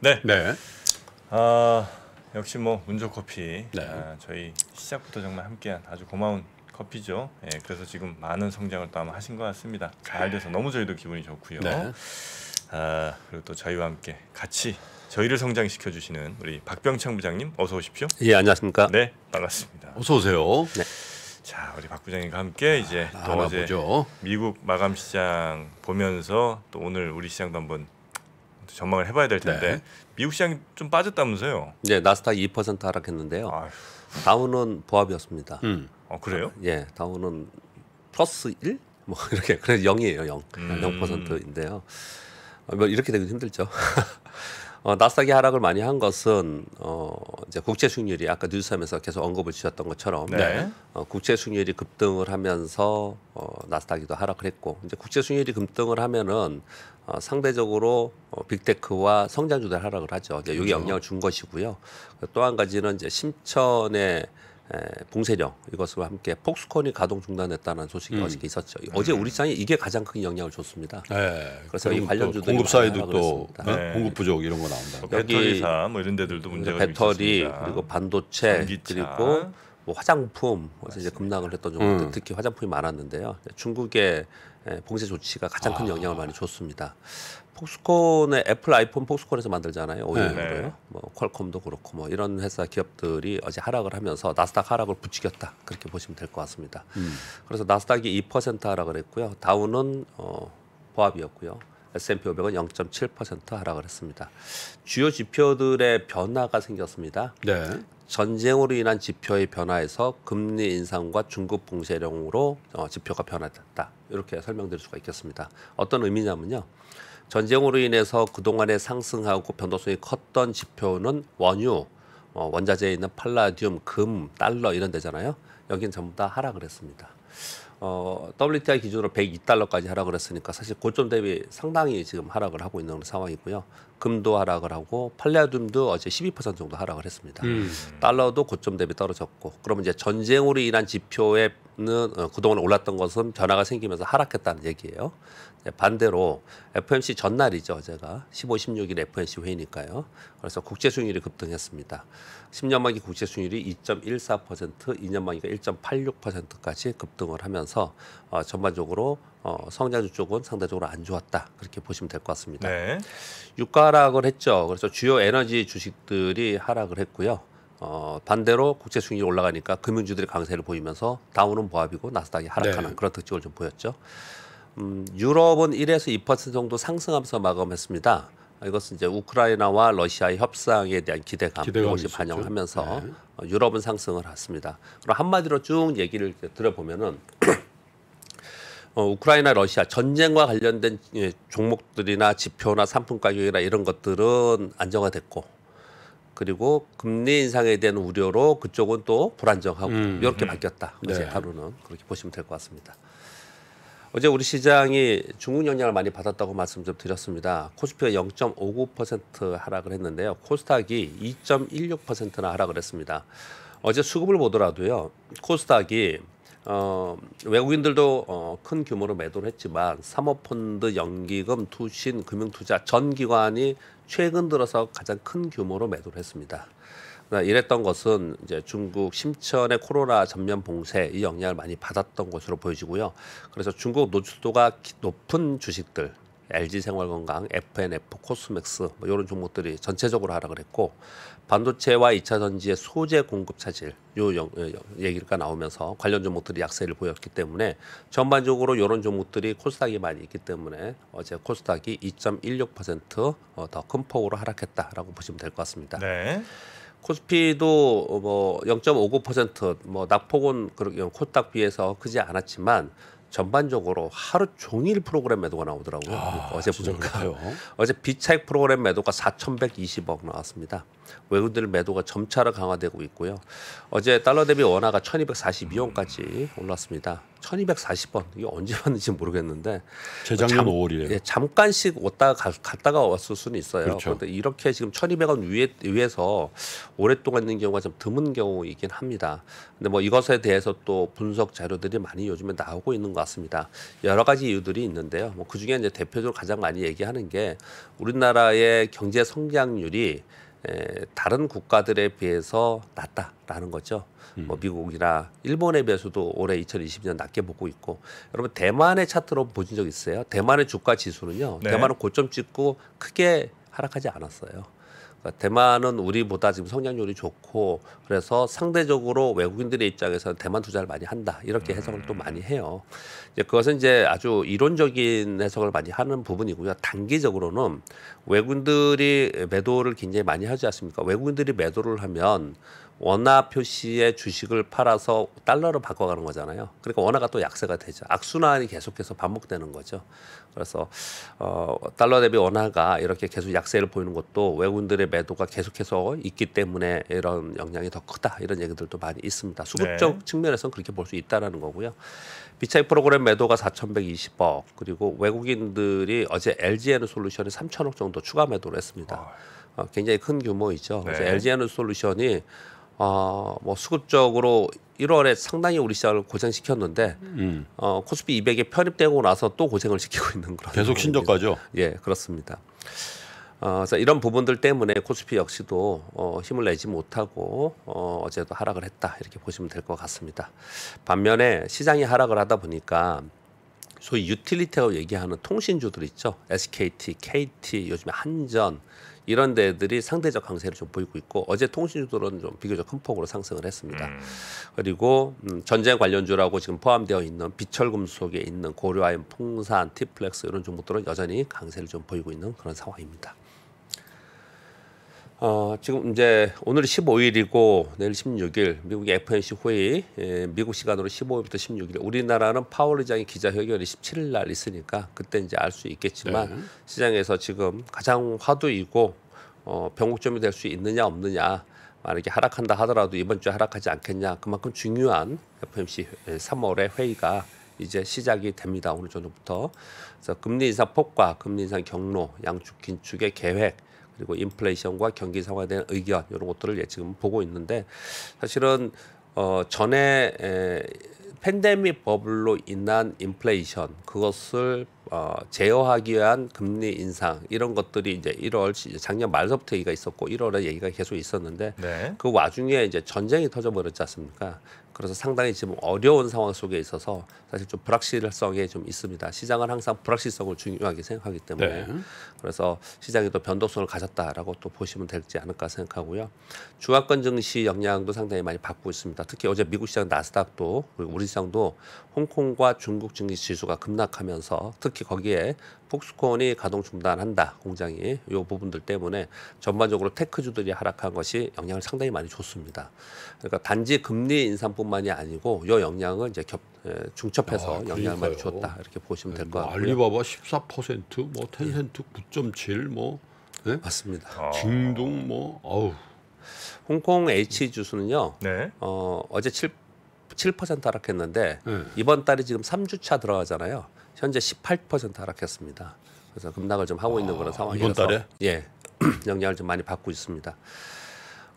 네. 네. 아 역시 뭐 문조 커피 네. 아, 저희 시작부터 정말 함께한 아주 고마운 커피죠. 예, 그래서 지금 많은 성장을 또 아마 하신 것 같습니다. 잘 돼서 너무 저희도 기분이 좋고요. 네. 아 그리고 또 저희와 함께 같이 저희를 성장시켜 주시는 우리 박병창 부장님 어서 오십시오. 예 안녕하십니까. 네 반갑습니다. 어서 오세요. 네. 자 우리 박 부장님과 함께 이제 아, 또 어제 미국 마감 시장 보면서 또 오늘 우리 시장도 한번 전망을 해봐야 될 텐데 네. 미국 시장 이좀 빠졌다면서요? 네, 나스닥 2% 하락했는데요. 아휴. 다우는 보합이었습니다. 음. 어, 그래요? 아, 예, 다우는 플러스 1? 뭐 이렇게 그래서 0이에요, 0. 음. 0%인데요. 어, 뭐 이렇게 되긴 힘들죠. 어, 나스닥이 하락을 많이 한 것은 어, 이제 국제 수익률이 아까 뉴스하면서 계속 언급을 주셨던 것처럼 네. 어, 국제 수익률이 급등을 하면서 어, 나스닥이도 하락을 했고 이제 국제 수익률이 급등을 하면은 어, 상대적으로 어, 빅테크와 성장주들 하락을 하죠. 이제 여기 그렇죠. 영향을 준 것이고요. 또 한 가지는 이제 심천의 봉쇄령 이것과 함께 폭스콘이 가동 중단했다는 소식이 음. 어저께 있었죠. 어제 음. 우리 시장에 이게 가장 큰 영향을 줬습니다. 네. 그래서 이 관련주도 공급 사이도 또 어? 네. 공급 부족 이런 거 나온다. 뭐 배터리사 뭐 이런 데들도 문제가 배터리 있었습니다. 그리고 반도체 전기차. 그리고 뭐 화장품 어래 이제 급락을 했던 종목들 음. 특히 화장품이 많았는데요. 중국의 봉쇄 조치가 가장 큰 아. 영향을 많이 줬습니다. 폭스콘의 애플 아이폰 폭스콘에서 만들잖아요. 네. 오이오로요. 네. 뭐 퀄컴도 그렇고 뭐 이런 회사 기업들이 어제 하락을 하면서 나스닥 하락을 부추겼다 그렇게 보시면 될 것 같습니다. 음. 그래서 나스닥이 2% 하락을 했고요. 다운은 어, 보합이었고요. S&P 500은 0.7% 하락을 했습니다. 주요 지표들의 변화가 생겼습니다. 네. 전쟁으로 인한 지표의 변화에서 금리 인상과 중급 봉쇄령으로 어, 지표가 변화됐다. 이렇게 설명드릴 수가 있겠습니다. 어떤 의미냐면요. 전쟁으로 인해서 그동안에 상승하고 변동성이 컸던 지표는 원유, 어, 원자재에 있는 팔라듐, 금, 달러 이런 데잖아요. 여긴 전부 다 하락을 했습니다. 어, WTI 기준으로 102달러까지 하락을 했으니까 사실 고점 대비 상당히 지금 하락을 하고 있는 상황이고요. 금도 하락을 하고 팔라듐도 어제 12% 정도 하락을 했습니다. 음. 달러도 고점 대비 떨어졌고 그러면 이제 전쟁으로 인한 지표에는 어, 그동안 올랐던 것은 변화가 생기면서 하락했다는 얘기예요. 네, 반대로 FOMC 전날이죠 어제가 15, 16일 FOMC 회의니까요. 그래서 국제 수익률이 급등했습니다. 10년 만기 국제 수익률이 2.14%, 2년 만기가 1.86%까지 급등을 하면서 어, 전반적으로 어, 성장주 쪽은 상대적으로 안 좋았다 그렇게 보시면 될 것 같습니다. 네. 유가 락을 했죠. 그래서 주요 에너지 주식들이 하락을 했고요. 어, 반대로 국제 수익이 률 올라가니까 금융주들이 강세를 보이면서 다운은 보합이고 나스닥이 하락하는 네. 그런 특징을 좀 보였죠. 음, 유럽은 1에서 2% 정도 상승하면서 마감했습니다. 이것은 이제 우크라이나와 러시아의 협상에 대한 기대감 이것이 반영하면서 네. 어, 유럽은 상승을 했습니다. 그럼 한마디로 쭉 얘기를 들어보면은 어, 우크라이나 러시아 전쟁과 관련된 예, 종목들이나 지표나 상품 가격이나 이런 것들은 안정화됐고 그리고 금리 인상에 대한 우려로 그쪽은 또 불안정하고 음, 이렇게 음. 바뀌었다. 어제 네. 하루는 그렇게 보시면 될 것 같습니다. 어제 우리 시장이 중국 영향을 많이 받았다고 말씀 좀 드렸습니다. 코스피가 0.59% 하락을 했는데요. 코스닥이 2.16%나 하락을 했습니다. 어제 수급을 보더라도요. 코스닥이 어, 외국인들도 어, 큰 규모로 매도를 했지만 사모펀드, 연기금, 투신, 금융투자 전 기관이 최근 들어서 가장 큰 규모로 매도를 했습니다. 네, 이랬던 것은 이제 중국 심천의 코로나 전면 봉쇄 이 영향을 많이 받았던 것으로 보여지고요. 그래서 중국 노출도가 높은 주식들 LG 생활건강, FNF, 코스맥스 뭐 이런 종목들이 전체적으로 하락을 했고 반도체와 이차 전지의 소재 공급 차질 요 영, 어, 얘기가 나오면서 관련 종목들이 약세를 보였기 때문에 전반적으로 이런 종목들이 코스닥이 많이 있기 때문에 어제 코스닥이 2.16%더 어, 큰 폭으로 하락했다라고 보시면 될 것 같습니다. 네. 코스피도 뭐 0.59%뭐 낙폭은 그렇게 코딱 비해서 크지 않았지만 전반적으로 하루 종일 프로그램 매도가 나오더라고요. 아, 그러니까 어제 보니까 그 어제 비차익 프로그램 매도가 4,120억 나왔습니다. 외국인들 매도가 점차로 강화되고 있고요. 어제 달러 대비 원화가 1,242원까지 올랐습니다. 1240번 이게 언제 왔는지 모르겠는데 재작년 잠, 5월이에요. 예, 잠깐씩 왔다 가, 갔다가 왔을 수는 있어요. 그렇죠. 그런데 이렇게 지금 1200원 위에 위에서 오랫동안 있는 경우가 좀 드문 경우이긴 합니다. 근데 뭐 이것에 대해서 또 분석 자료들이 많이 요즘에 나오고 있는 것 같습니다. 여러 가지 이유들이 있는데요. 뭐 그중에 이제 대표적으로 가장 많이 얘기하는 게 우리나라의 경제 성장률이 에, 다른 국가들에 비해서 낮다라는 거죠. 뭐 음. 뭐 미국이나 일본에 비해서도 올해 2020년 낮게 보고 있고 여러분 대만의 차트로 보신 적 있어요? 대만의 주가 지수는요. 네. 대만은 고점 찍고 크게 하락하지 않았어요. 그러니까 대만은 우리보다 지금 성장률이 좋고 그래서 상대적으로 외국인들의 입장에서는 대만 투자를 많이 한다 이렇게 해석을 또 많이 해요. 이제 그것은 이제 아주 이론적인 해석을 많이 하는 부분이고요. 단기적으로는 외국인들이 매도를 굉장히 많이 하지 않습니까? 외국인들이 매도를 하면 원화 표시의 주식을 팔아서 달러로 바꿔가는 거잖아요. 그러니까 원화가 또 약세가 되죠. 악순환이 계속해서 반복되는 거죠. 그래서 어, 달러 대비 원화가 이렇게 계속 약세를 보이는 것도 외국인들의 매도가 계속해서 있기 때문에 이런 영향이 더 크다 이런 얘기들도 많이 있습니다. 수급적 네. 측면에서는 그렇게 볼 수 있다라는 거고요. 비차익 프로그램 매도가 4,120억 그리고 외국인들이 어제 LGN 솔루션이 3,000억 정도 추가 매도를 했습니다. 어, 굉장히 큰 규모이죠. 그래서 네. LGN 솔루션이 어, 뭐 수급적으로 1월에 상당히 우리 시장을 고생시켰는데 음. 어, 코스피 200에 편입되고 나서 또 고생을 시키고 있는 그런 계속 신저가죠. 예, 그렇습니다. 어, 그래서 이런 부분들 때문에 코스피 역시도 어, 힘을 내지 못하고 어, 어제도 하락을 했다 이렇게 보시면 될 것 같습니다. 반면에 시장이 하락을 하다 보니까 소위 유틸리티라고 얘기하는 통신주들 있죠. SKT, KT, 요즘에 한전, 이런 데들이 상대적 강세를 좀 보이고 있고 어제 통신주들은 좀 비교적 큰 폭으로 상승을 했습니다. 음. 그리고 음, 전쟁 관련주라고 지금 포함되어 있는 비철금 속에 있는 고려아인, 풍산, 티플렉스 이런 종목들은 여전히 강세를 좀 보이고 있는 그런 상황입니다. 어, 지금 이제 오늘이 15일이고 내일 16일 미국 FNC 회의 예, 미국 시간으로 15일부터 16일 우리나라는 파월 의장이 기자회견이 17일 날 있으니까 그때 이제 알 수 있겠지만 네. 시장에서 지금 가장 화두이고 어, 변곡점이 될 수 있느냐 없느냐 만약에 하락한다 하더라도 이번 주에 하락하지 않겠냐 그만큼 중요한 FMC 3월의 회의가 이제 시작이 됩니다 오늘 저녁부터 그래서 금리 인상 폭과 금리 인상 경로 양축 긴축의 계획 그리고 인플레이션과 경기 상황에 대한 의견 이런 것들을 예, 지금 보고 있는데 사실은 어, 전에 에, 팬데믹 버블로 인한 인플레이션 그것을 어, 제어하기 위한 금리 인상 이런 것들이 이제 1월 작년 말서부터 얘기가 있었고 1월에 얘기가 계속 있었는데 네. 그 와중에 이제 전쟁이 터져버렸지 않습니까? 그래서 상당히 지금 어려운 상황 속에 있어서 사실 좀 불확실성이 좀 있습니다. 시장은 항상 불확실성을 중요하게 생각하기 때문에 네. 그래서 시장이 또 변동성을 가졌다라고 또 보시면 될지 않을까 생각하고요. 중화권 증시 역량도 상당히 많이 받고 있습니다. 특히 어제 미국 시장 나스닥도 그리고 우리 시장도 홍콩과 중국 증시 지수가 급락하면서 특히 거기에 폭스콘이 가동 중단한다 공장이 이 부분들 때문에 전반적으로 테크주들이 하락한 것이 영향을 상당히 많이 줬습니다. 그러니까 단지 금리 인상뿐만 영향만이 아니고 요 영향을 이제 겹 예, 중첩해서 아, 영향을 많이 줬다 이렇게 보시면 네, 될것 뭐 같고요. 알리바바 14%, 뭐 텐센트 예. 9.7, 뭐 네? 맞습니다. 아. 징동 뭐 아우. 홍콩 H 주수는요. 네. 어, 어제 7 7% 하락했는데 네. 이번 달이 지금 3주차 들어가잖아요. 현재 18% 하락했습니다. 그래서 급락을 좀 하고 아, 있는 그런 아, 상황이라서 이번 달에 예 영향을 좀 많이 받고 있습니다.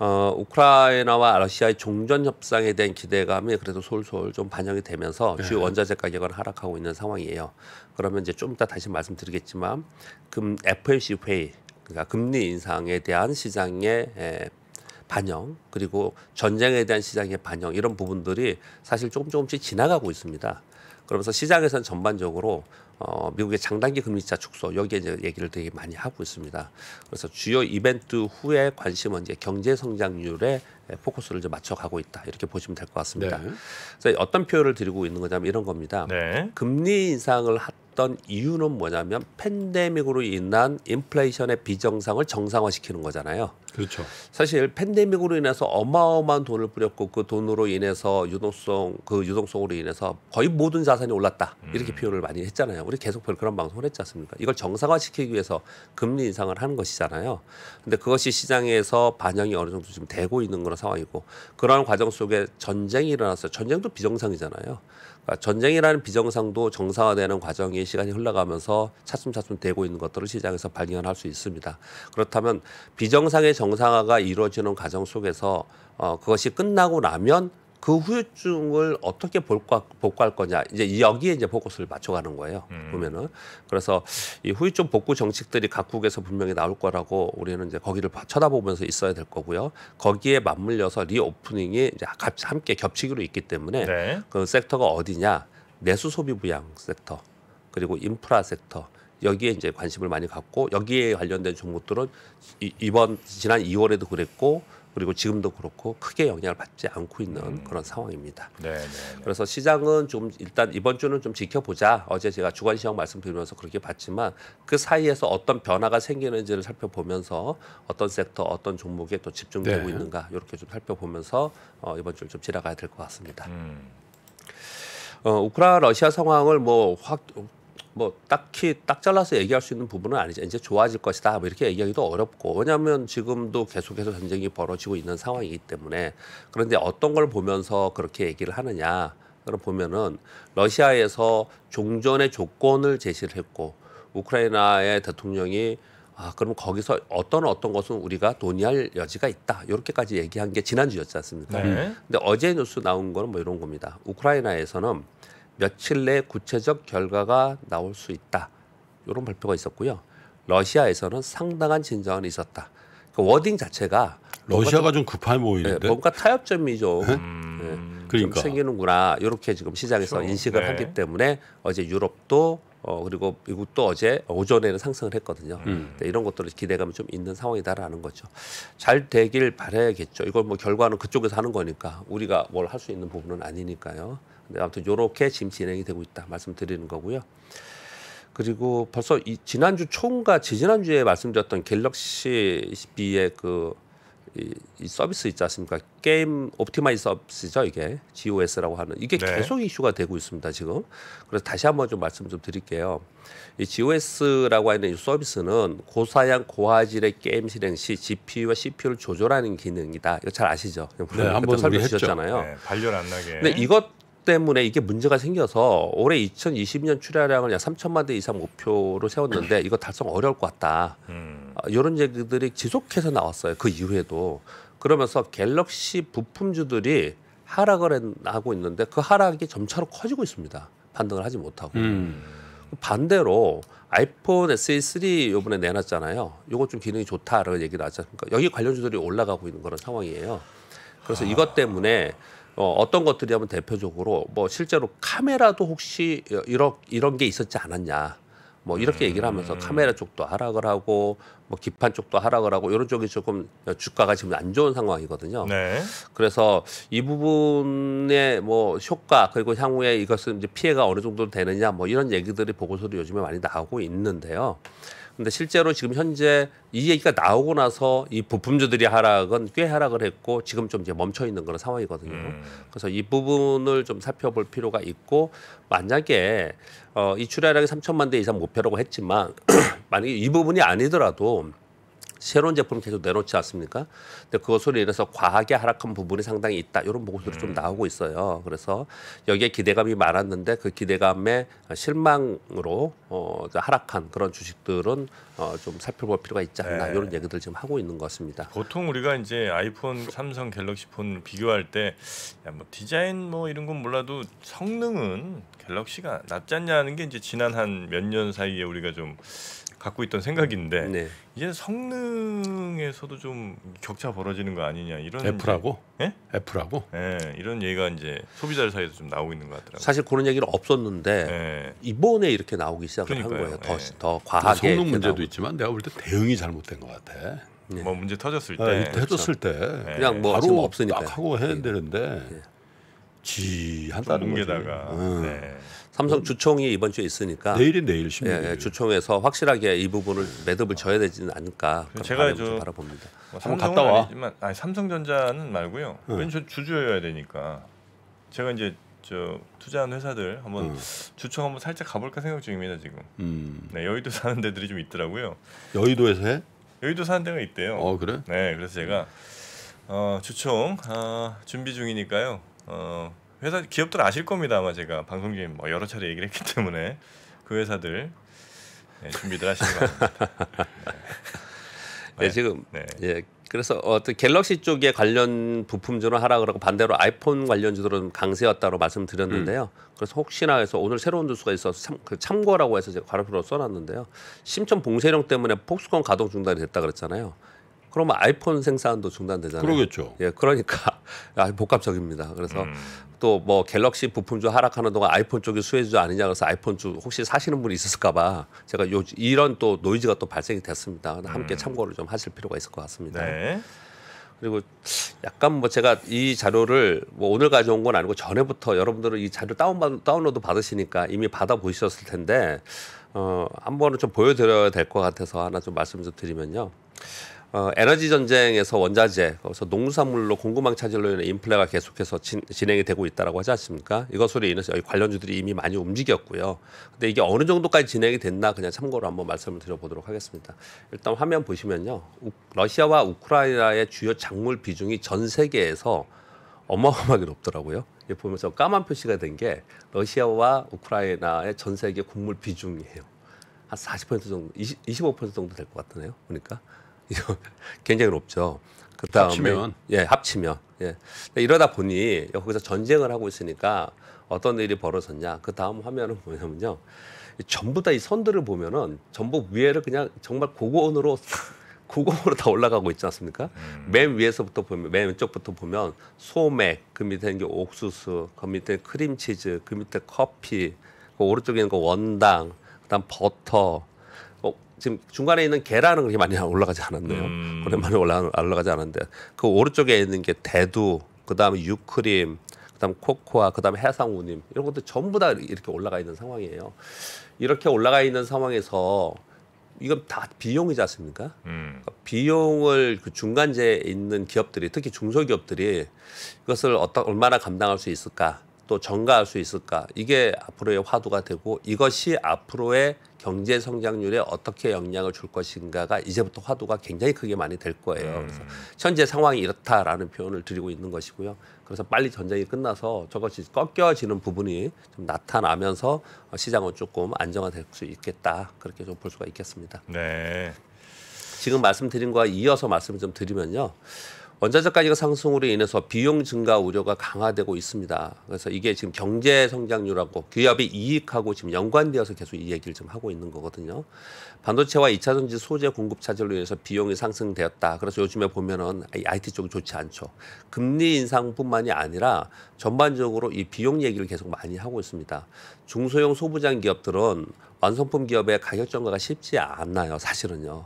어, 우크라이나와 러시아의 종전 협상에 대한 기대감이 그래도 솔솔 좀 반영이 되면서 네. 주요 원자재 가격은 하락하고 있는 상황이에요. 그러면 이제 좀 이따 다시 말씀드리겠지만 금 FOMC 회의 그러니까 금리 인상에 대한 시장의 에, 반영 그리고 전쟁에 대한 시장의 반영 이런 부분들이 사실 조금 조금씩 지나가고 있습니다. 그러면서 시장에서는 전반적으로 어, 미국의 장단기 금리차 축소 여기에 이제 얘기를 되게 많이 하고 있습니다. 그래서 주요 이벤트 후에 관심은 이제 경제 성장률에 네, 포커스를 좀 맞춰가고 있다 이렇게 보시면 될 것 같습니다. 네. 그래서 어떤 표현을 드리고 있는 거냐면 이런 겁니다. 네. 금리 인상을 했던 이유는 뭐냐면 팬데믹으로 인한 인플레이션의 비정상을 정상화시키는 거잖아요. 그렇죠. 사실 팬데믹으로 인해서 어마어마한 돈을 뿌렸고 그 돈으로 인해서 유동성 그 유동성으로 인해서 거의 모든 자산이 올랐다 이렇게 음. 표현을 많이 했잖아요. 우리 계속 그런 방송을 했지 않습니까? 이걸 정상화시키기 위해서 금리 인상을 하는 것이잖아요. 근데 그것이 시장에서 반영이 어느 정도 지금 되고 있는 거로 상황이고 그러한 과정 속에 전쟁이 일어났어요. 전쟁도 비정상이잖아요. 그러니까 전쟁이라는 비정상도 정상화되는 과정이 시간이 흘러가면서 차츰차츰 되고 있는 것들을 시장에서 발견할 수 있습니다. 그렇다면 비정상의 정상화가 이루어지는 과정 속에서 어, 그것이 끝나고 나면 그 후유증을 어떻게 볼까, 복구할 거냐 이제 여기에 이제 포커스를 맞춰가는 거예요 음. 보면은 그래서 이 후유증 복구 정책들이 각국에서 분명히 나올 거라고 우리는 이제 거기를 쳐다보면서 있어야 될 거고요 거기에 맞물려서 리오프닝이 이제 같이 함께 겹치기로 있기 때문에 네. 그 섹터가 어디냐 내수 소비 부양 섹터 그리고 인프라 섹터 여기에 이제 관심을 많이 갖고 여기에 관련된 종목들은 이번 지난 2월에도 그랬고 그리고 지금도 그렇고 크게 영향을 받지 않고 있는 음. 그런 상황입니다. 네, 네, 네. 그래서 시장은 좀 일단 이번 주는 좀 지켜보자. 어제 제가 주관시장 말씀드리면서 그렇게 봤지만 그 사이에서 어떤 변화가 생기는지를 살펴보면서 어떤 섹터, 어떤 종목에 또 집중되고 네. 있는가 이렇게 좀 살펴보면서 어, 이번 주를 좀 지나가야 될 것 같습니다. 음. 어, 우크라 러시아 상황을 뭐확 뭐 딱히 딱 잘라서 얘기할 수 있는 부분은 아니죠. 이제 좋아질 것이다. 뭐 이렇게 얘기하기도 어렵고 왜냐하면 지금도 계속해서 전쟁이 벌어지고 있는 상황이기 때문에 그런데 어떤 걸 보면서 그렇게 얘기를 하느냐. 그럼 보면은 러시아에서 종전의 조건을 제시를 했고 우크라이나의 대통령이 아 그럼 거기서 어떤 어떤 것은 우리가 논의할 여지가 있다 이렇게까지 얘기한 게 지난주였지 않습니까? 네. 근데 어제 뉴스 나온 거는 뭐 이런 겁니다. 우크라이나에서는 며칠 내 구체적 결과가 나올 수 있다. 이런 발표가 있었고요. 러시아에서는 상당한 진전이 있었다. 그 워딩 자체가 러시아가 좀, 급해 모이는데 네, 뭔가 타협점이 죠 어? 네. 음... 네, 그러니까. 좀 생기는구나 이렇게 지금 시장에서 그렇죠. 인식을 네. 하기 때문에 어제 유럽도 어, 그리고 미국도 어제 오전에는 상승을 했거든요. 음. 네, 이런 것들을 기대감이 좀 있는 상황이다라는 거죠. 잘 되길 바라야겠죠. 이걸 뭐 결과는 그쪽에서 하는 거니까 우리가 뭘 할 수 있는 부분은 아니니까요. 네, 아무튼 요렇게 지금 진행이 되고 있다 말씀드리는 거고요. 그리고 벌써 이 지난주 초인가 지난주에 말씀드렸던 갤럭시 B의 그 이, 이 서비스 있지 않습니까? 게임 옵티마이 서비스죠 이게 GOS라고 하는 이게 네. 계속 이슈가 되고 있습니다 지금. 그래서 다시 한번 좀 말씀 좀 드릴게요. 이 GOS라고 하는 이 서비스는 고사양 고화질의 게임 실행 시 GPU와 CPU를 조절하는 기능이다. 이거 잘 아시죠? 네, 한번 설명 해 주셨잖아요. 네, 발열 안 나게. 근데 이것 때문에 이게 문제가 생겨서 올해 2020년 출하량을 약 3천만 대 이상 목표로 세웠는데 이거 달성 어려울 것 같다. 음. 이런 아, 얘기들이 지속해서 나왔어요. 그 이후에도 그러면서 갤럭시 부품주들이 하락을 하고 있는데 그 하락이 점차로 커지고 있습니다. 반등을 하지 못하고. 음. 반대로 아이폰 SE3 요번에 내놨잖아요. 요거 좀 기능이 좋다라는 얘기 나왔지 않습니까? 여기 관련주들이 올라가고 있는 그런 상황이에요. 그래서 아. 이것 때문에 어, 어떤 것들이 하면 대표적으로 뭐 실제로 카메라도 혹시 이런 이런 게 있었지 않았냐. 뭐 이렇게 얘기를 하면서 음. 카메라 쪽도 하락을 하고 뭐 기판 쪽도 하락을 하고 이런 쪽이 조금 주가가 지금 안 좋은 상황이거든요. 네. 그래서 이 부분의 뭐 효과 그리고 향후에 이것은 이제 피해가 어느 정도 되느냐 뭐 이런 얘기들이 보고서도 요즘에 많이 나오고 있는데요. 근데 실제로 지금 현재 이 얘기가 나오고 나서 이 부품주들이 하락은 꽤 하락을 했고 지금 좀 이제 멈춰 있는 그런 상황이거든요. 음. 그래서 이 부분을 좀 살펴볼 필요가 있고 만약에 어, 이 출하량이 3천만 대 이상 목표라고 했지만 만약에 이 부분이 아니더라도 새로운 제품을 계속 내놓지 않습니까? 근데 그것으로 인해서 과하게 하락한 부분이 상당히 있다. 이런 보고서들이 음. 좀 나오고 있어요. 그래서 여기에 기대감이 많았는데 그 기대감에 실망으로 어, 하락한 그런 주식들은 어, 좀 살펴볼 필요가 있지 않나 네. 이런 얘기들 지금 하고 있는 것 같습니다. 보통 우리가 이제 아이폰, 삼성, 갤럭시 폰 비교할 때뭐 디자인 뭐 이런 건 몰라도 성능은 갤럭시가 낫지 않냐는 게 이제 지난 한 몇 년 사이에 우리가 좀 갖고 있던 생각인데 음, 네. 이제 성능에서도 좀 격차 벌어지는 거 아니냐 이런 애플하고 예? 애플하고 예, 이런 얘기가 이제 소비자들 사이에서 좀 나오고 있는 것 같더라고요. 사실 그런 얘기를 없었는데 예. 이번에 이렇게 나오기 시작한 거예요. 더더 예. 뭐 과하게 성능 문제도 나오고. 있지만 내가 볼 때 대응이 잘못된 것 같아. 뭐 문제 터졌을 아, 때, 터졌을 그렇죠. 때 그냥 뭐 바로 없으니까 하고 해야 예. 되는데 예. 지 한다는 게다가 네. 삼성 주총이 이번 주에 있으니까 내일인 내일 신 예, 예, 주총에서 확실하게 이 부분을 매듭을 져야 되지는 않을까 제가 저 바라봅니다. 뭐삼성 갔다 와. 아니지만 아니, 삼성전자는 말고요. 음. 왠지 주주여야 되니까 제가 이제 저 투자한 회사들 한번 음. 주총 한번 살짝 가볼까 생각 중입니다 지금. 음. 네 여의도 사는 데들이 좀 있더라고요. 여의도에서 해? 여의도 사는 데가 있대요. 어 그래? 네 그래서 제가 어, 주총 어, 준비 중이니까요. 어, 회사 기업들 아실 겁니다 아마 제가 방송 중에 뭐 여러 차례 얘기를 했기 때문에 그 회사들 네, 준비들 하시는 거예요. 네. 네, 지금 네. 예 그래서 어, 어떤 갤럭시 쪽에 관련 부품주로 하라 그러고 반대로 아이폰 관련주들은 강세였다고 말씀드렸는데요. 음. 그래서 혹시나 해서 오늘 새로운 뉴스가 있어서 참, 그 참고라고 해서 제가 괄호표로 써놨는데요. 심천 봉쇄령 때문에 폭스콘 가동 중단이 됐다 그랬잖아요. 그러면 아이폰 생산도 중단되잖아요. 그러겠죠. 예, 그러니까 아주 복합적입니다. 그래서 음. 또뭐 갤럭시 부품주 하락하는 동안 아이폰 쪽이 수혜주 아니냐 그래서 아이폰 주 혹시 사시는 분이 있었을까봐 제가 요 이런 또 노이즈가 또 발생이 됐습니다. 함께 음. 참고를 좀 하실 필요가 있을 것 같습니다. 네. 그리고 약간 뭐 제가 이 자료를 뭐 오늘 가져온 건 아니고 전에부터 여러분들은 이 자료 다운 받 다운로드 받으시니까 이미 받아 보셨을 텐데 어 한번은 좀 보여드려야 될 것 같아서 하나 좀 말씀 좀 드리면요. 어, 에너지 전쟁에서 원자재, 거기서 농산물로 공급망 차질로 인해 인플레가 계속해서 진, 행이 되고 있다라고 하지 않습니까? 이것으로 인해서 여기 관련주들이 이미 많이 움직였고요. 근데 이게 어느 정도까지 진행이 됐나 그냥 참고로 한번 말씀을 드려보도록 하겠습니다. 일단 화면 보시면요, 우, 러시아와 우크라이나의 주요 작물 비중이 전 세계에서 어마어마하게 높더라고요. 이 보면서 까만 표시가 된 게 러시아와 우크라이나의 전 세계 곡물 비중이에요. 한 40% 정도, 20, 25% 정도 될 것 같네요. 보니까. 그러니까. 이거 굉장히 높죠. 그다음에 합치면. 예 합치면 예 이러다 보니 여기서 전쟁을 하고 있으니까 어떤 일이 벌어졌냐 그 다음 화면은 뭐냐면요 전부 다 이 선들을 보면은 전부 위에를 그냥 정말 고고원으로 고공으로 다 올라가고 있지 않습니까? 음. 맨 위에서부터 보면 맨 왼쪽부터 보면 소맥, 그 밑에 있게 옥수수, 그 밑에 크림치즈, 그 밑에 커피, 그 오른쪽에 있는 거 원당, 그다음 버터, 지금 중간에 있는 계란은 그렇게 많이 올라가지 않았네요. 음. 그 오랜만에 올라, 올라가지 않았는데 그 오른쪽에 있는 게 대두, 그다음에 유크림, 그다음 코코아, 그다음 에 해상 우님 이런 것들 전부 다 이렇게 올라가 있는 상황이에요. 이렇게 올라가 있는 상황에서 이건 다 비용이지 않습니까? 음. 그러니까 비용을 그 중간재에 있는 기업들이 특히 중소기업들이 이것을 어떤 얼마나 감당할 수 있을까? 또 전가할 수 있을까? 이게 앞으로의 화두가 되고 이것이 앞으로의 경제 성장률에 어떻게 영향을 줄 것인가가 이제부터 화두가 굉장히 크게 많이 될 거예요. 음. 그래서 현재 상황이 이렇다라는 표현을 드리고 있는 것이고요. 그래서 빨리 전쟁이 끝나서 저것이 꺾여지는 부분이 좀 나타나면서 시장은 조금 안정화될 수 있겠다 그렇게 좀 볼 수가 있겠습니다. 네. 지금 말씀드린 거와 이어서 말씀을 좀 드리면요. 원자재 가격 상승으로 인해서 비용 증가 우려가 강화되고 있습니다. 그래서 이게 지금 경제 성장률하고 기업의 이익하고 지금 연관되어서 계속 이 얘기를 지금 하고 있는 거거든요. 반도체와 2차 전지 소재 공급 차질로 인해서 비용이 상승되었다. 그래서 요즘에 보면은 IT 쪽이 좋지 않죠. 금리 인상뿐만이 아니라 전반적으로 이 비용 얘기를 계속 많이 하고 있습니다. 중소형 소부장 기업들은 완성품 기업의 가격 전가가 쉽지 않나요 사실은요.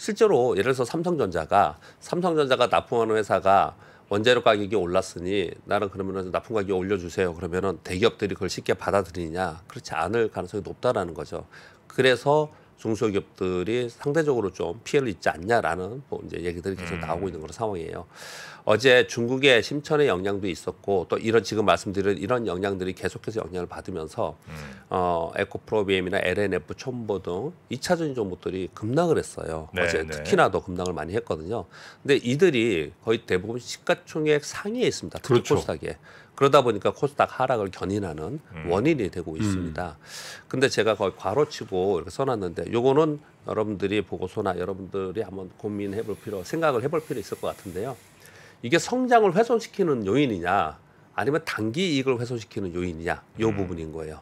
실제로 예를 들어서 삼성전자가 삼성전자가 납품하는 회사가 원재료 가격이 올랐으니 나는 그러면은 납품 가격 올려주세요. 그러면은 대기업들이 그걸 쉽게 받아들이냐? 그렇지 않을 가능성이 높다라는 거죠. 그래서 중소기업들이 상대적으로 좀 피해를 입지 않냐라는 뭐 이제 얘기들이 계속 음. 나오고 있는 그런 상황이에요. 어제 중국의 심천의 영향도 있었고 또 이런 지금 말씀드린 이런 영향들이 계속해서 영향을 받으면서 음. 어, 에코프로비엠이나 LNF 첨보 등2차전인 종목들이 급락을 했어요. 네, 어제 네. 특히나 더 급락을 많이 했거든요. 근데 이들이 거의 대부분 시가총액 상위에 있습니다. 그렇죠. 코스닥에. 그러다 보니까 코스닥 하락을 견인하는 음. 원인이 되고 있습니다. 음. 근데 제가 거의 과로치고 이렇게 써놨는데 요거는 여러분들이 보고서나 여러분들이 한번 고민해볼 필요, 생각을 해 볼 필요 있을 것 같은데요. 이게 성장을 훼손시키는 요인이냐 아니면 단기 이익을 훼손시키는 요인이냐 요 음. 부분인 거예요.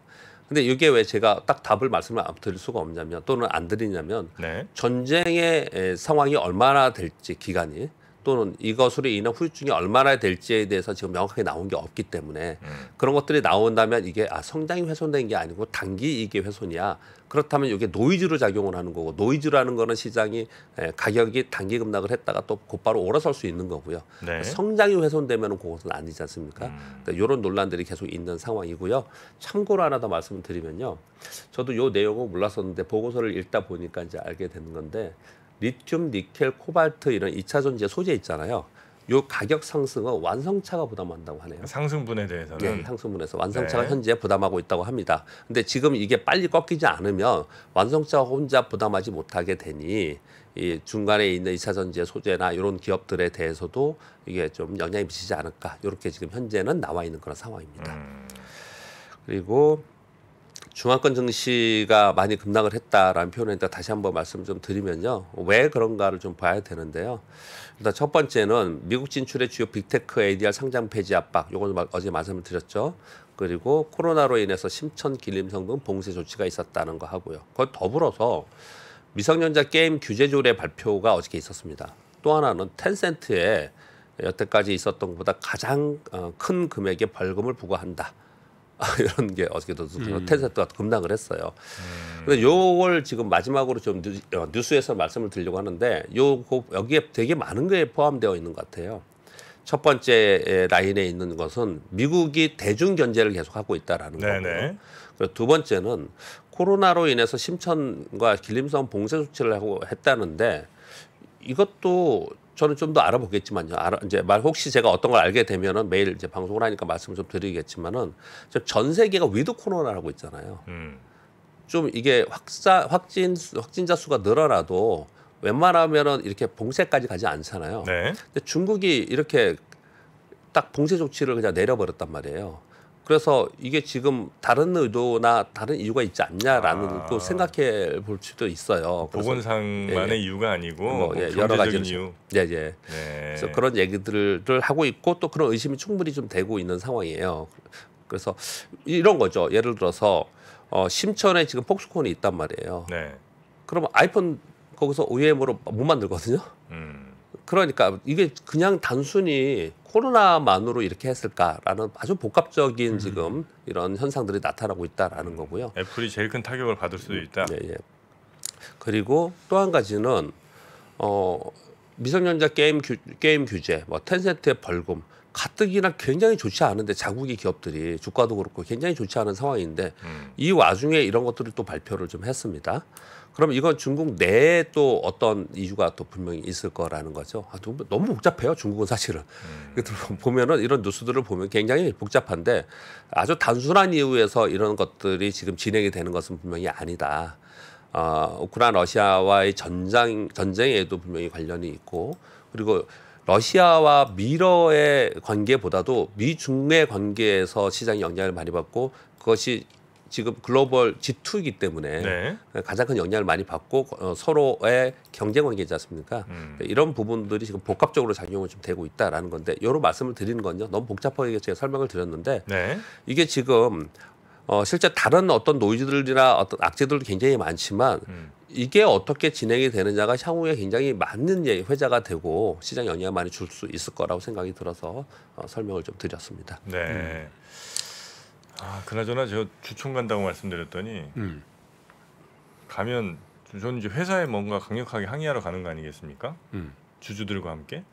근데 이게 왜 제가 딱 답을 말씀을 안 드릴 수가 없냐면 또는 안 드리냐면 네. 전쟁의 에, 상황이 얼마나 될지 기간이 또는 이것으로 인한 후유증이 얼마나 될지에 대해서 지금 명확하게 나온 게 없기 때문에 음. 그런 것들이 나온다면 이게 아 성장이 훼손된 게 아니고 단기 이익 훼손이야. 그렇다면 이게 노이즈로 작용을 하는 거고 노이즈라는 거는 시장이 에, 예, 가격이 단기 급락을 했다가 또 곧바로 올라설 수 있는 거고요. 네. 그러니까 성장이 훼손되면 그것은 아니지 않습니까? 음. 이런 그러니까 논란들이 계속 있는 상황이고요. 참고로 하나 더 말씀을 드리면요. 저도 요내용을 몰랐었는데 보고서를 읽다 보니까 이제 알게 되는 건데 리튬, 니켈, 코발트 이런 이차 전지 의 소재 있잖아요. 요 가격 상승은 완성차가 부담한다고 하네요. 상승분에 대해서는 네, 상승분에서 완성차가 네. 현재 부담하고 있다고 합니다. 근데 지금 이게 빨리 꺾이지 않으면 완성차 혼자 부담하지 못하게 되니 이 중간에 있는 이차 전지 소재나 이런 기업들에 대해서도 이게 좀 영향이 미치지 않을까 이렇게 지금 현재는 나와 있는 그런 상황입니다. 음... 그리고 중화권 증시가 많이 급락을 했다라는 표현을 일단 다시 한번 말씀 좀 드리면요. 왜 그런가를 좀 봐야 되는데요. 일단 첫 번째는 미국 진출의 주요 빅테크 ADR 상장 폐지 압박, 요건 어제 말씀을 드렸죠. 그리고 코로나로 인해서 심천 길림성 등 봉쇄 조치가 있었다는 거 하고요. 그걸 더불어서 미성년자 게임 규제 조례 발표가 어저께 있었습니다. 또 하나는 텐센트에 여태까지 있었던 것보다 가장 어, 큰 금액의 벌금을 부과한다. 아, 이런 게 어저께도 음. 텐센트가 급락을 했어요. 음. 근데 요걸 지금 마지막으로 좀 뉴, 어, 스에서 말씀을 드리려고 하는데 요 여기에 되게 많은 게 포함되어 있는 것 같아요. 첫 번째 라인에 있는 것은 미국이 대중 견제를 계속하고 있다라는 거고요. 그리고 두 번째는 코로나로 인해서 심천과 길림성 봉쇄 조치를 하고 했다는데 이것도 저는 좀 더 알아보겠지만요. 알아, 이제 말 혹시 제가 어떤 걸 알게 되면은 매일 이제 방송을 하니까 말씀을 좀 드리겠지만은 전 세계가 위드 코로나라고 있잖아요. 음. 좀 이게 확사 확진 확진자 수가 늘어나도 웬만하면은 이렇게 봉쇄까지 가지 않잖아요. 네. 근데 중국이 이렇게 딱 봉쇄 조치를 그냥 내려버렸단 말이에요. 그래서 이게 지금 다른 의도나 다른 이유가 있지 않냐라는 아. 또 생각해 볼 수도 있어요. 보건상만의 예, 예, 이유가 아니고 뭐, 예, 뭐 예, 여러 가지 이유. 예, 예. 네. 그래서 그런 얘기들을 하고 있고 또 그런 의심이 충분히 좀 되고 있는 상황이에요. 그래서 이런 거죠. 예를 들어서 어, 심천에 지금 폭스콘이 있단 말이에요. 네. 그러면 아이폰 거기서 OEM으로 못 만들거든요. 음. 그러니까 이게 그냥 단순히 코로나만으로 이렇게 했을까라는 아주 복합적인 음. 지금 이런 현상들이 나타나고 있다라는 거고요. 애플이 제일 큰 타격을 받을 수도 있다. 예, 예. 그리고 또 한 가지는 어, 미성년자 게임 규, 게임 규제, 뭐 텐센트의 벌금 가뜩이나 굉장히 좋지 않은데 자국의 기업들이 주가도 그렇고 굉장히 좋지 않은 상황인데 음. 이 와중에 이런 것들을 또 발표를 좀 했습니다. 그럼 이건 중국 내에 또 어떤 이유가 또 분명히 있을 거라는 거죠. 아, 너무 복잡해요. 중국은 사실은. 음. 보면은 이런 뉴스들을 보면 굉장히 복잡한데 아주 단순한 이유에서 이런 것들이 지금 진행이 되는 것은 분명히 아니다. 어, 우크라 이나 러시아와의 전장, 전쟁에도 분명히 관련이 있고 그리고 러시아와 미러의 관계보다도 미중의 관계에서 시장이 영향을 많이 받고 그것이 지금 글로벌 G2이기 때문에 네. 가장 큰 영향을 많이 받고 어, 서로의 경쟁 관계지 않습니까? 음. 네, 이런 부분들이 지금 복합적으로 작용을 좀 되고 있다라는 건데 요런 말씀을 드리는 건요. 너무 복잡하게 제가 설명을 드렸는데 네. 이게 지금 어, 실제 다른 어떤 노이즈들이나 어떤 악재들도 굉장히 많지만 음. 이게 어떻게 진행이 되느냐가 향후에 굉장히 많은 예, 회자가 되고 시장 영향을 많이 줄 수 있을 거라고 생각이 들어서 어, 설명을 좀 드렸습니다. 네. 음. 아 그나저나 저 주총 간다고 말씀드렸더니 음. 가면 저는 이제 회사에 뭔가 강력하게 항의하러 가는 거 아니겠습니까? 음. 주주들과 함께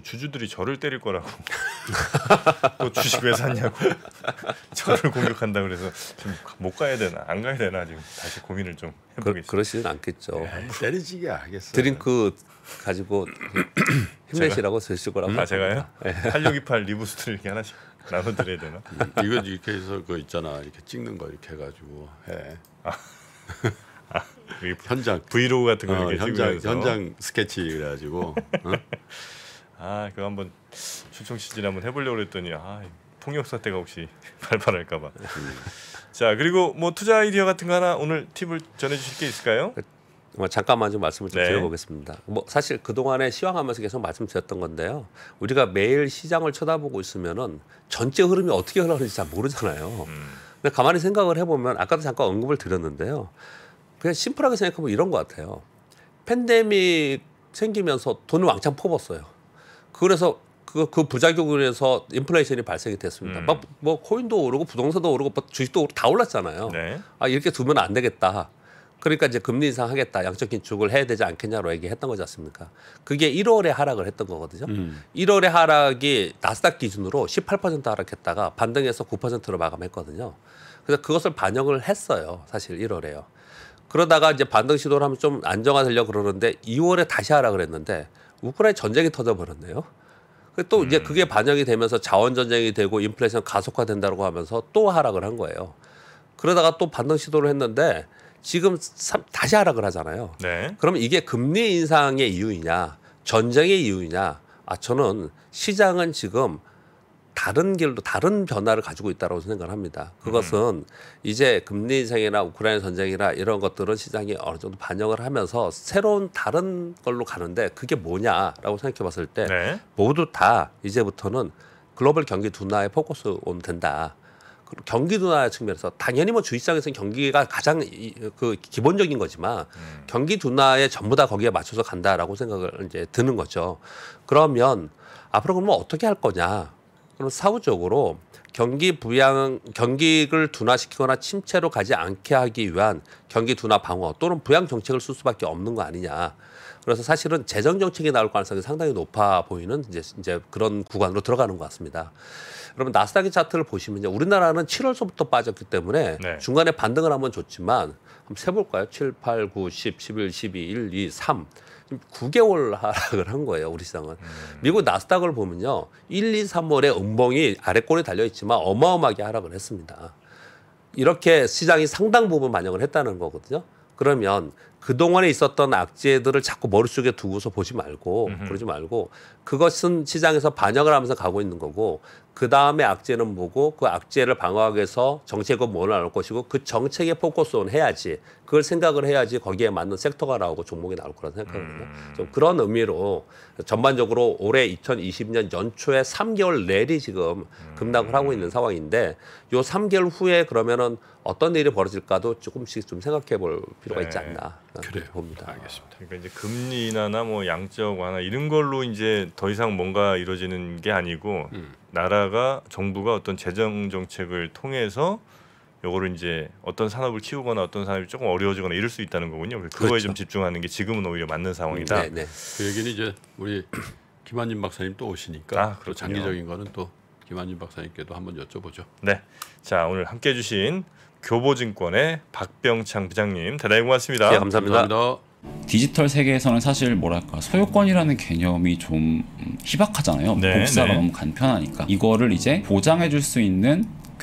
주주들이 저를 때릴 거라고 또 주식 왜 샀냐고 저를 공격한다 그래서 좀못 가야 되나 안 가야 되나 지금 다시 고민을 좀 해보겠습니다. 네, 그, 러시진 않겠죠. 때리지게 하겠어요. 드링크 가지고 힘내시라고 드실 거라고. 아 제가요? 8628 리부스트를 이렇게 하나씩. 나눠드려야 되나? 이거 이렇게 해서 그 있잖아 이렇게 찍는 거 이렇게 해가지고 해. 아, 아, 현장 브이로그 같은 거 어, 이렇게 현장 찍으면서. 현장 스케치 그래가지고. 어? 아 그거 한번 추청 시즌 한번 해보려고 했더니 아 폭력 사태가 혹시 발발할까봐. 음. 자 그리고 뭐 투자 아이디어 같은 거 하나 오늘 팁을 전해주실 게 있을까요? 그 잠깐만 좀 말씀을 좀 네. 드려보겠습니다. 뭐 사실 그 동안에 시황하면서 계속 말씀드렸던 건데요. 우리가 매일 시장을 쳐다보고 있으면은 전체 흐름이 어떻게 흘러가는지 잘 모르잖아요. 음. 근데 가만히 생각을 해보면 아까도 잠깐 언급을 드렸는데요. 그냥 심플하게 생각하면 이런 것 같아요. 팬데믹 생기면서 돈을 왕창 퍼붓어요. 그래서 그, 그 부작용으로 해서 인플레이션이 발생이 됐습니다. 음. 막, 뭐, 뭐, 코인도 오르고 부동산도 오르고 뭐 주식도 오르고 다 올랐잖아요. 네. 아, 이렇게 두면 안 되겠다. 그러니까 이제 금리 인상하겠다, 양적 긴축을 해야 되지 않겠냐로 얘기했던 거지 않습니까? 그게 1월에 하락을 했던 거거든요. 음. 1월에 하락이 나스닥 기준으로 18% 하락했다가 반등해서 9%로 마감했거든요. 그래서 그것을 반영을 했어요. 사실 1월에요. 그러다가 이제 반등 시도를 하면 좀 안정화되려 고 그러는데 2월에 다시 하락을 했는데 우크라이나 전쟁이 터져버렸네요. 그 또 이제 음. 그게 반영이 되면서 자원 전쟁이 되고 인플레이션 가속화된다고 하면서 또 하락을 한 거예요. 그러다가 또 반등 시도를 했는데 지금 다시 하락을 하잖아요. 네. 그럼 이게 금리 인상의 이유이냐, 전쟁의 이유이냐? 아 저는 시장은 지금 다른 길로 다른 변화를 가지고 있다고 생각을 합니다. 그것은 음. 이제 금리 인상이나 우크라이나 전쟁이나 이런 것들은 시장이 어느 정도 반영을 하면서 새로운 다른 걸로 가는데 그게 뭐냐라고 생각해 봤을 때 네. 모두 다 이제부터는 글로벌 경기 둔화에 포커스 온 된다. 그 경기도나 측면에서 당연히 뭐 주입상에서는 경기가 가장 이, 그 기본적인 거지만 음. 경기도나에 전부 다 거기에 맞춰서 간다라고 생각을 이제 드는 거죠. 그러면 앞으로 그러면 어떻게 할 거냐? 그럼 사후적으로 경기 부양 경기를 둔화시키거나 침체로 가지 않게 하기 위한 경기 둔화 방어 또는 부양 정책을 쓸 수밖에 없는 거 아니냐. 그래서 사실은 재정 정책이 나올 가능성이 상당히 높아 보이는 이제 이제 그런 구간으로 들어가는 것 같습니다. 그러면 나스닥의 차트를 보시면 이제 우리나라는 7월서부터 빠졌기 때문에 네. 중간에 반등을 한번 줬지만 한번 세 볼까요? 7, 8, 9, 10, 11, 12, 1, 2, 3. 9개월 하락을 한 거예요, 우리 시장은. 음. 미국 나스닥을 보면요. 1, 2, 3월에 음봉이 아래꼴에 달려 있지만 어마어마하게 하락을 했습니다. 이렇게 시장이 상당 부분 반영을 했다는 거거든요. 그러면 그동안에 있었던 악재들을 자꾸 머릿속에 두고서 보지 말고 음흠. 그러지 말고 그것은 시장에서 반영을 하면서 가고 있는 거고 그 다음에 악재는 뭐고 그 악재를 방어하기 위해서 정책은 뭘나눌 뭐 것이고 그 정책에 포커스온 해야지 그걸 생각을 해야지 거기에 맞는 섹터가 나오고 종목이 나올 거라 생각합니다. 음. 좀 그런 의미로 전반적으로 올해 2020년 연초에 3개월 내리 지금 급락을 하고 있는 음. 상황인데 요 3개월 후에 그러면은 어떤 일이 벌어질까도 조금씩 좀 생각해 볼 필요가 있지 네. 않나 그래 봅니다. 알겠습니다. 그러니까 이제 금리 나나뭐 양적 완화 이런 걸로 이제 더 이상 뭔가 이루어지는 게 아니고 음. 나라가 정부가 어떤 재정 정책을 통해서 요거를 이제 어떤 산업을 키우거나 어떤 산업이 조금 어려워지거나 이럴 수 있다는 거군요. 그거에 그렇죠. 좀 집중하는 게 지금은 오히려 맞는 상황이다. 네, 네. 그 얘기는 이제 우리 김한진 박사님 또 오시니까 아, 또 장기적인 거는 또 김한진 박사님께도 한번 여쭤보죠. 네. 자 오늘 함께해 주신 교보증권의 박병창 부장님 대단히 고맙습니다. 네, 감사합니다. 감사합니다. 디지털 세계에서는 사실 뭐랄까 소유권이라는 개념이 좀 음, 희박하잖아요. 네, 복사가 네. 너무 간편하니까 이거를 이제 보장해줄 수 있는